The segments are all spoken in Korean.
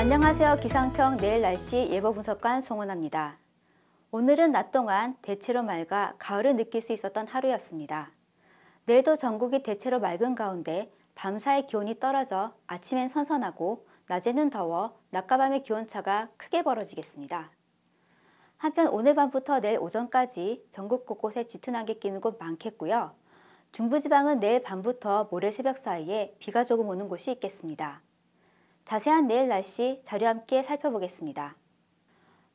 안녕하세요. 기상청 내일 날씨 예보 분석관 송원아입니다. 오늘은 낮 동안 대체로 맑아 가을을 느낄 수 있었던 하루였습니다. 내일도 전국이 대체로 맑은 가운데 밤사이 기온이 떨어져 아침엔 선선하고 낮에는 더워 낮과 밤의 기온차가 크게 벌어지겠습니다. 한편 오늘 밤부터 내일 오전까지 전국 곳곳에 짙은 안개 끼는 곳 많겠고요. 중부지방은 내일 밤부터 모레 새벽 사이에 비가 조금 오는 곳이 있겠습니다. 자세한 내일 날씨 자료 함께 살펴보겠습니다.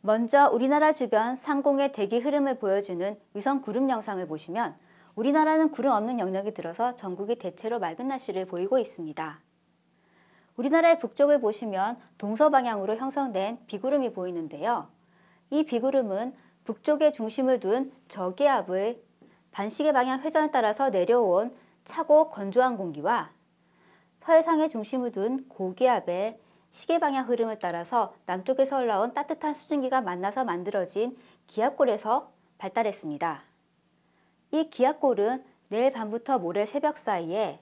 먼저 우리나라 주변 상공의 대기 흐름을 보여주는 위성 구름 영상을 보시면 우리나라는 구름 없는 영역이 들어서 전국이 대체로 맑은 날씨를 보이고 있습니다. 우리나라의 북쪽을 보시면 동서 방향으로 형성된 비구름이 보이는데요. 이 비구름은 북쪽에 중심을 둔 저기압의 반시계 방향 회전을 따라서 내려온 차고 건조한 공기와 서해상의 중심을 둔 고기압의 시계 방향 흐름을 따라서 남쪽에서 올라온 따뜻한 수증기가 만나서 만들어진 기압골에서 발달했습니다. 이 기압골은 내일 밤부터 모레 새벽 사이에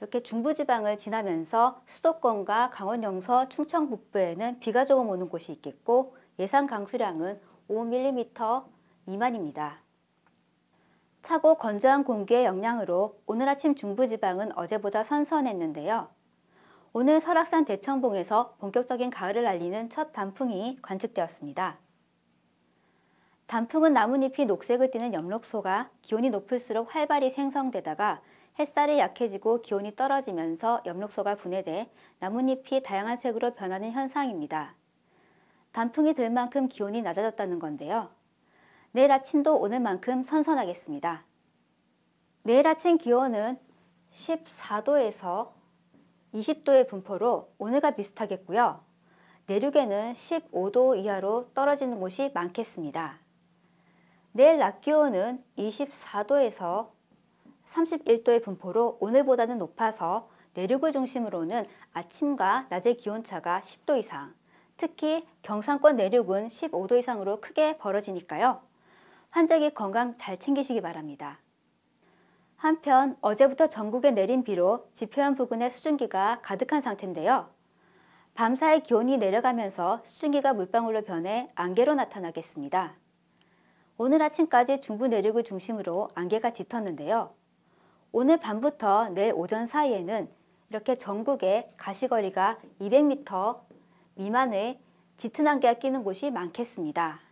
이렇게 중부지방을 지나면서 수도권과 강원 영서, 충청 북부에는 비가 조금 오는 곳이 있겠고 예상 강수량은 5mm 미만입니다. 차고 건조한 공기의 영향으로 오늘 아침 중부지방은 어제보다 선선했는데요. 오늘 설악산 대청봉에서 본격적인 가을을 알리는 첫 단풍이 관측되었습니다. 단풍은 나뭇잎이 녹색을 띠는 염록소가 기온이 높을수록 활발히 생성되다가 햇살이 약해지고 기온이 떨어지면서 염록소가 분해돼 나뭇잎이 다양한 색으로 변하는 현상입니다. 단풍이 들 만큼 기온이 낮아졌다는 건데요. 내일 아침도 오늘만큼 선선하겠습니다. 내일 아침 기온은 14도에서 20도의 분포로 오늘과 비슷하겠고요. 내륙에는 15도 이하로 떨어지는 곳이 많겠습니다. 내일 낮 기온은 24도에서 31도의 분포로 오늘보다는 높아서 내륙을 중심으로는 아침과 낮의 기온차가 10도 이상, 특히 경상권 내륙은 15도 이상으로 크게 벌어지니까요. 환자기 건강 잘 챙기시기 바랍니다. 한편 어제부터 전국에 내린 비로 지표현 부근에 수증기가 가득한 상태인데요. 밤사이 기온이 내려가면서 수증기가 물방울로 변해 안개로 나타나겠습니다. 오늘 아침까지 중부 내륙을 중심으로 안개가 짙었는데요. 오늘 밤부터 내일 오전 사이에는 이렇게 전국에 가시거리가 200m 미만의 짙은 안개가 끼는 곳이 많겠습니다.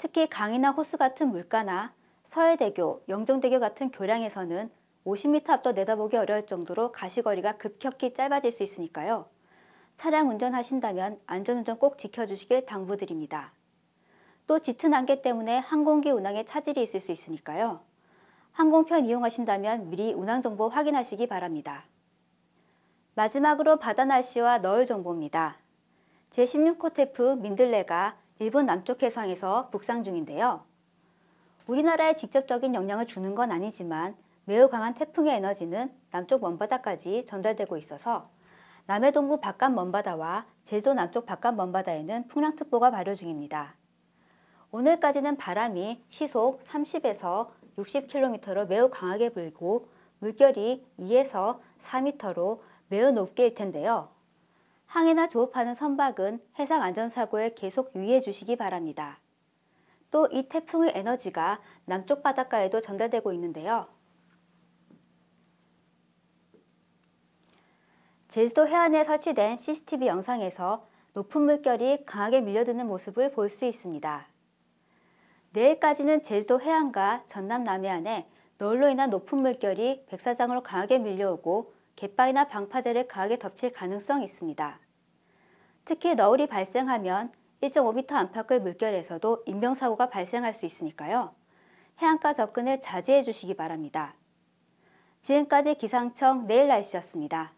특히 강이나 호수 같은 물가나 서해대교, 영종대교 같은 교량에서는 50m 앞도 내다보기 어려울 정도로 가시거리가 급격히 짧아질 수 있으니까요. 차량 운전하신다면 안전운전 꼭 지켜주시길 당부드립니다. 또 짙은 안개 때문에 항공기 운항에 차질이 있을 수 있으니까요. 항공편 이용하신다면 미리 운항 정보 확인하시기 바랍니다. 마지막으로 바다 날씨와 너울 정보입니다. 제16호 태풍 민들레가 일본 남쪽 해상에서 북상 중인데요. 우리나라에 직접적인 영향을 주는 건 아니지만 매우 강한 태풍의 에너지는 남쪽 먼바다까지 전달되고 있어서 남해 동부 바깥 먼바다와 제주도 남쪽 바깥 먼바다에는 풍랑특보가 발효 중입니다. 오늘까지는 바람이 시속 30에서 60km로 매우 강하게 불고 물결이 2에서 4m로 매우 높게 일 텐데요. 항해나 조업하는 선박은 해상 안전사고에 계속 유의해 주시기 바랍니다. 또 이 태풍의 에너지가 남쪽 바닷가에도 전달되고 있는데요. 제주도 해안에 설치된 CCTV 영상에서 높은 물결이 강하게 밀려드는 모습을 볼 수 있습니다. 내일까지는 제주도 해안과 전남 남해안에 너로 인한 높은 물결이 백사장으로 강하게 밀려오고 갯바위나 방파제를 강하게 덮칠 가능성이 있습니다. 특히 너울이 발생하면 1.5m 안팎의 물결에서도 인명사고가 발생할 수 있으니까요. 해안가 접근에 자제해 주시기 바랍니다. 지금까지 기상청 내일 날씨였습니다.